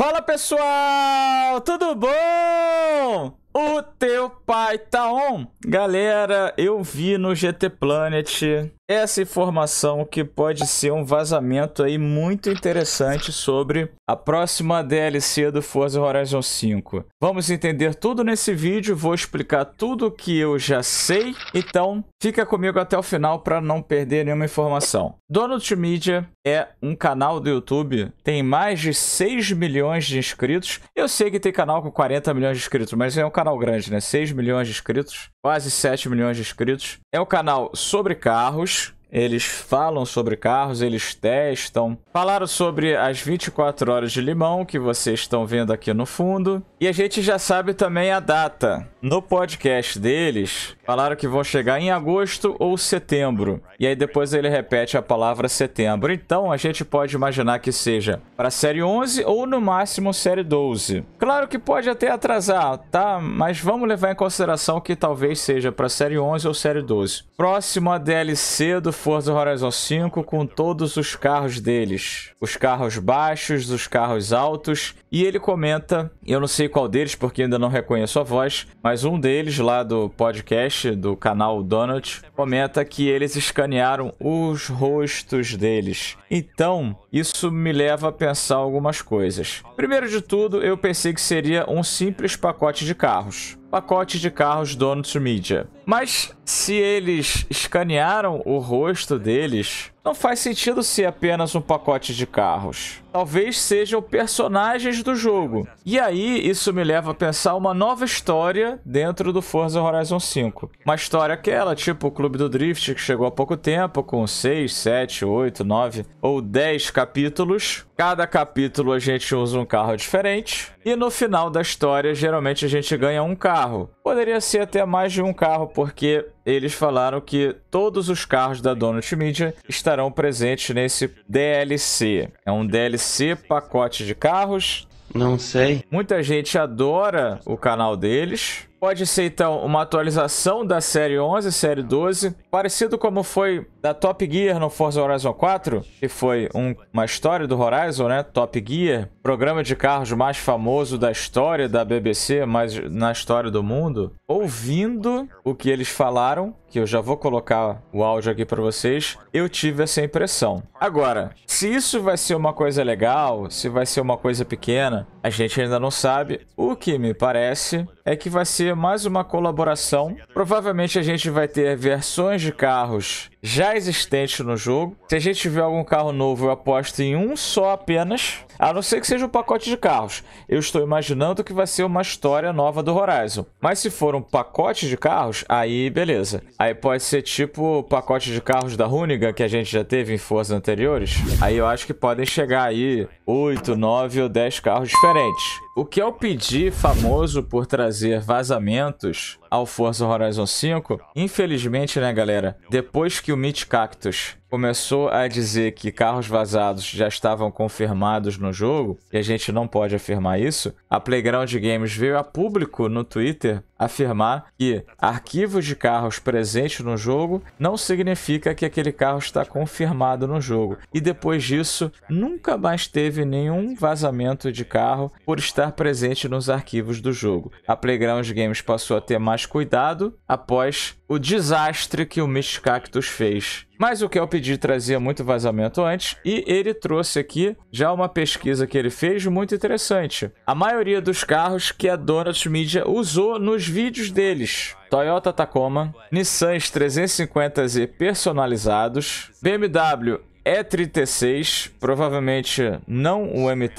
Fala pessoal, tudo bom? O teu pai tá on? Galera, eu vi no GT Planet essa informação que pode ser um vazamento aí muito interessante sobre a próxima DLC do Forza Horizon 5. Vamos entender tudo nesse vídeo, vou explicar tudo que eu já sei, então fica comigo até o final para não perder nenhuma informação. Donut Media é um canal do YouTube, tem mais de 6 milhões de inscritos. Eu sei que tem canal com 40 milhões de inscritos, mas é um canal grande, né? 6 milhões de inscritos, quase 7 milhões de inscritos. É um canal sobre carros, eles falam sobre carros, eles testam. Falaram sobre as 24 horas de limão que vocês estão vendo aqui no fundo. E a gente já sabe também a data. No podcast deles, falaram que vão chegar em agosto ou setembro. E aí depois ele repete a palavra setembro. Então a gente pode imaginar que seja para série 11 ou no máximo série 12. Claro que pode até atrasar, tá? Mas vamos levar em consideração que talvez seja para série 11 ou série 12. Próximo a DLC do Forza Horizon 5 com todos os carros deles. Os carros baixos, os carros altos. E ele comenta, eu não sei qual deles porque ainda não reconheço a voz, mas um deles lá do podcast, do canal Donut, comenta que eles escanearam os rostos deles. Então, isso me leva a pensar algumas coisas. Primeiro de tudo, eu pensei que seria um simples pacote de carros pacote de carros Donut Media. Mas se eles escanearam o rosto deles não faz sentido ser apenas um pacote de carros. Talvez sejam personagens do jogo. E aí, isso me leva a pensar uma nova história dentro do Forza Horizon 5. Uma história aquela, tipo o Clube do Drift, que chegou há pouco tempo, com 6, 7, 8, 9 ou 10 capítulos. Cada capítulo a gente usa um carro diferente. E no final da história, geralmente a gente ganha um carro. Poderia ser até mais de um carro, porque eles falaram que todos os carros da Donut Media estarão presentes nesse DLC. É um DLC pacote de carros. Não sei. Muita gente adora o canal deles. Pode ser então uma atualização da série 11, série 12, parecido como foi da Top Gear no Forza Horizon 4, que foi um, uma história do Horizon, né? Top Gear, programa de carros mais famoso da história da BBC, mas na história do mundo, ouvindo o que eles falaram, que eu já vou colocar o áudio aqui para vocês, eu tive essa impressão. Agora, se isso vai ser uma coisa legal, se vai ser uma coisa pequena, a gente ainda não sabe. O que me parece é que vai ser mais uma colaboração. Provavelmente a gente vai ter versões de carros já existentes no jogo. Se a gente tiver algum carro novo, eu aposto em um só apenas. A não ser que seja o um pacote de carros. Eu estou imaginando que vai ser uma história nova do Horizon. Mas se for um pacote de carros, aí beleza. Aí pode ser tipo o pacote de carros da Runiga que a gente já teve em forças anteriores. Aí eu acho que podem chegar aí 8, 9 ou 10 carros diferentes. O que eu pedi famoso por trazer vazamentos ao Forza Horizon 5, infelizmente, né, galera, depois que o Meat Cactus começou a dizer que carros vazados já estavam confirmados no jogo, e a gente não pode afirmar isso, a Playground Games veio a público no Twitter afirmar que arquivos de carros presentes no jogo não significa que aquele carro está confirmado no jogo. E depois disso, nunca mais teve nenhum vazamento de carro por estar presente nos arquivos do jogo. A Playground Games passou a ter mais mais cuidado após o desastre que o Mist Cactus fez. Mas o que eu pedi trazia muito vazamento antes e ele trouxe aqui já uma pesquisa que ele fez muito interessante. A maioria dos carros que a Donuts Media usou nos vídeos deles. Toyota Tacoma, Nissan 350Z personalizados, BMW E36, provavelmente não o M3,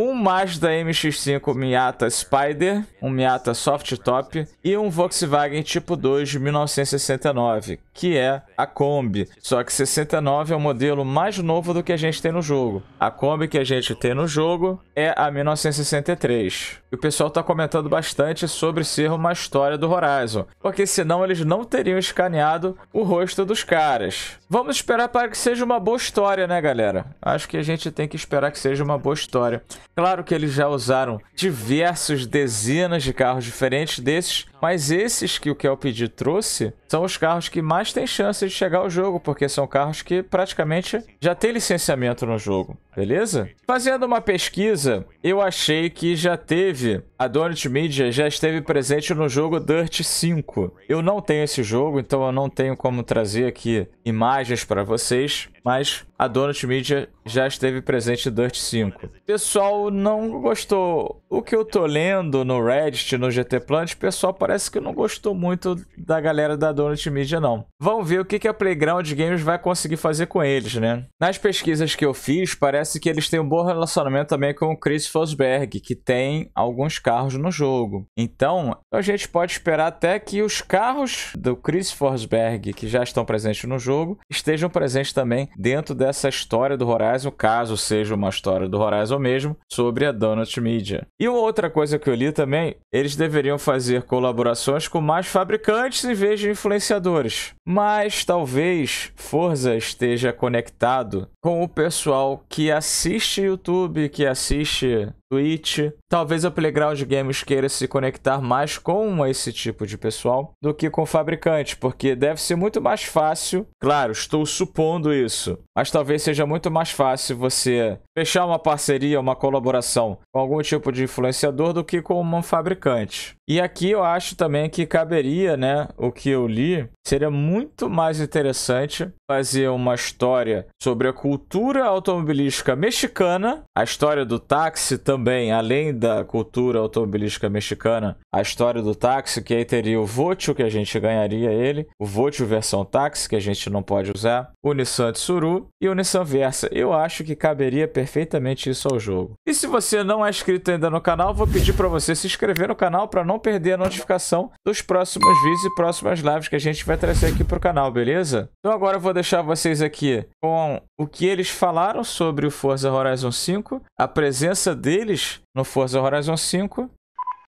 um Mazda MX-5 Miata Spider, um Miata Soft Top e um Volkswagen Tipo 2 de 1969, que é a Kombi. Só que 69 é o modelo mais novo do que a gente tem no jogo. A Kombi que a gente tem no jogo é a 1963. E o pessoal está comentando bastante sobre ser uma história do Horizon, porque senão eles não teriam escaneado o rosto dos caras. Vamos esperar para que seja uma boa história, né, galera? Acho que a gente tem que esperar que seja uma boa história. Claro que eles já usaram diversas dezenas de carros diferentes desses, mas esses que o Kelpid trouxe são os carros que mais têm chance de chegar ao jogo, porque são carros que praticamente já têm licenciamento no jogo, beleza? Fazendo uma pesquisa, eu achei que já teve, a Donut Media já esteve presente no jogo Dirt 5. Eu não tenho esse jogo, então eu não tenho como trazer aqui imagens para vocês, mas a Donut Media já esteve presente em Dirt 5. O pessoal não gostou. O que eu tô lendo no Reddit, no GT Plant, o pessoal parece parece que não gostou muito da galera da Donut Media, não. Vamos ver o que, que a Playground Games vai conseguir fazer com eles, né? Nas pesquisas que eu fiz, parece que eles têm um bom relacionamento também com o Chris Fosberg, que tem alguns carros no jogo. Então, a gente pode esperar até que os carros do Chris Forsberg, que já estão presentes no jogo, estejam presentes também dentro dessa história do Horizon, caso seja uma história do Horizon mesmo, sobre a Donut Media. E outra coisa que eu li também, eles deveriam fazer colaborações colaborações com mais fabricantes em vez de influenciadores. Mas talvez Forza esteja conectado com o pessoal que assiste YouTube, que assiste Twitch. Talvez a Playground Games queira se conectar mais com esse tipo de pessoal do que com fabricante, porque deve ser muito mais fácil. Claro, estou supondo isso, mas talvez seja muito mais fácil você fechar uma parceria, uma colaboração com algum tipo de influenciador do que com um fabricante. E aqui eu acho também que caberia, né, o que eu li, seria muito mais interessante fazer uma história sobre a cultura cultura automobilística mexicana, a história do táxi também, além da cultura automobilística mexicana, a história do táxi, que aí teria o Votio que a gente ganharia ele, o Votio versão táxi, que a gente não pode usar, o Nissan Tsuru e o Nissan Versa. Eu acho que caberia perfeitamente isso ao jogo. E se você não é inscrito ainda no canal, vou pedir para você se inscrever no canal para não perder a notificação dos próximos vídeos e próximas lives que a gente vai trazer aqui para o canal, beleza? Então agora eu vou deixar vocês aqui com o que eles falaram sobre o Forza Horizon 5, a presença deles no Forza Horizon 5.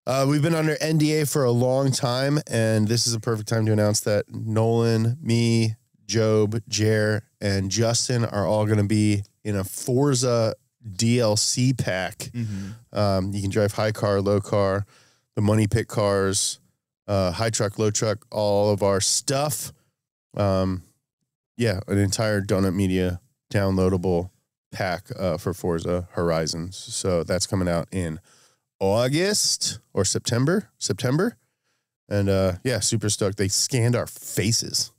Uh, we've been under NDA for a long time, and this is a perfect time to announce that Nolan, me, Job, Jer, and Justin are all going to be in a Forza DLC pack. Mm -hmm. um, you can drive high car, low car, the money pit cars, uh, high truck, low truck, all of our stuff. Um, yeah, an entire Donut Media downloadable pack uh, for Forza Horizons. So that's coming out in August or September. September. And uh, yeah, super stoked. They scanned our faces.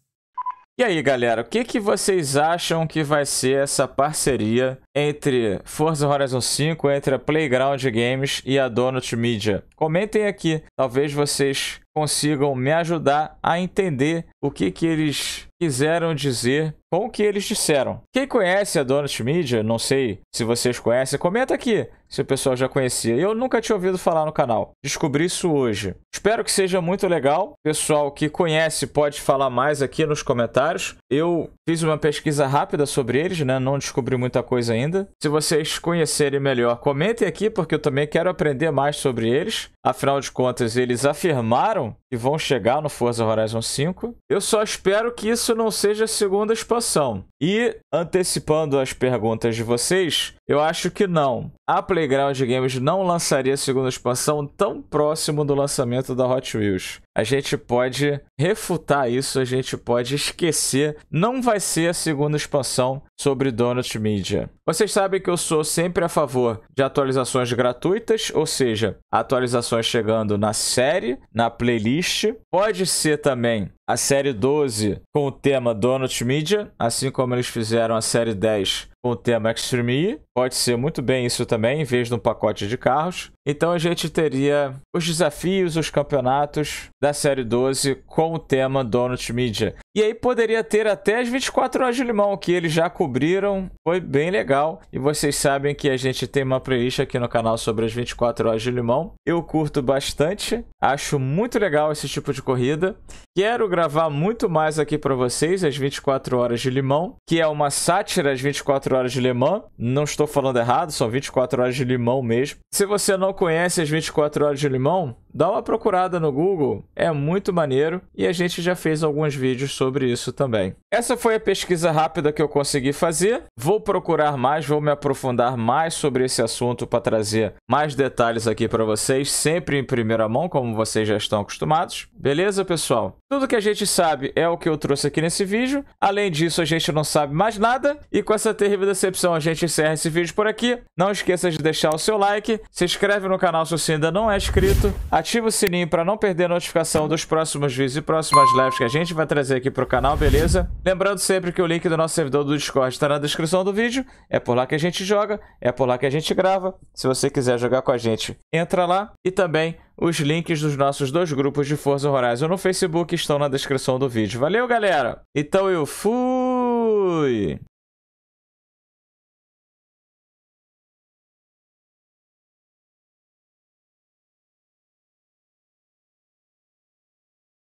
E aí, galera, o que, que vocês acham que vai ser essa parceria entre Forza Horizon 5, entre a Playground Games e a Donut Media? Comentem aqui. Talvez vocês consigam me ajudar a entender o que, que eles quiseram dizer com o que eles disseram. Quem conhece a Donut Media, não sei se vocês conhecem, comenta aqui se o pessoal já conhecia. Eu nunca tinha ouvido falar no canal. Descobri isso hoje. Espero que seja muito legal. Pessoal que conhece pode falar mais aqui nos comentários. Eu fiz uma pesquisa rápida sobre eles, né? Não descobri muita coisa ainda. Se vocês conhecerem melhor, comentem aqui porque eu também quero aprender mais sobre eles. Afinal de contas, eles afirmaram que vão chegar no Forza Horizon 5. Eu só espero que isso não seja a segunda expansão. E, antecipando as perguntas de vocês, eu acho que não. A Playground Games não lançaria a segunda expansão tão próximo do lançamento da Hot Wheels. A gente pode refutar isso, a gente pode esquecer. Não vai ser a segunda expansão sobre Donut Media. Vocês sabem que eu sou sempre a favor de atualizações gratuitas, ou seja, atualizações chegando na série, na playlist Twist. Pode ser também a série 12 com o tema Donut Media, assim como eles fizeram a série 10 com o tema Extreme Pode ser muito bem isso também, em vez de um pacote de carros. Então a gente teria os desafios, os campeonatos da série 12 com o tema Donut Media. E aí poderia ter até as 24 horas de limão, que eles já cobriram. Foi bem legal. E vocês sabem que a gente tem uma playlist aqui no canal sobre as 24 horas de limão. Eu curto bastante. Acho muito legal esse tipo de corrida. Quero gravar muito mais aqui para vocês, as 24 horas de limão, que é uma sátira às 24 horas de limão. Não estou falando errado, são 24 horas de limão mesmo. Se você não conhece as 24 horas de limão, Dá uma procurada no Google, é muito maneiro e a gente já fez alguns vídeos sobre isso também. Essa foi a pesquisa rápida que eu consegui fazer. Vou procurar mais, vou me aprofundar mais sobre esse assunto para trazer mais detalhes aqui para vocês, sempre em primeira mão, como vocês já estão acostumados. Beleza, pessoal? Tudo que a gente sabe é o que eu trouxe aqui nesse vídeo. Além disso, a gente não sabe mais nada. E com essa terrível decepção, a gente encerra esse vídeo por aqui. Não esqueça de deixar o seu like, se inscreve no canal se você ainda não é inscrito, Ativa o sininho para não perder a notificação dos próximos vídeos e próximas lives que a gente vai trazer aqui para o canal, beleza? Lembrando sempre que o link do nosso servidor do Discord está na descrição do vídeo. É por lá que a gente joga, é por lá que a gente grava. Se você quiser jogar com a gente, entra lá. E também os links dos nossos dois grupos de Forza Horizon no Facebook estão na descrição do vídeo. Valeu, galera! Então eu fui!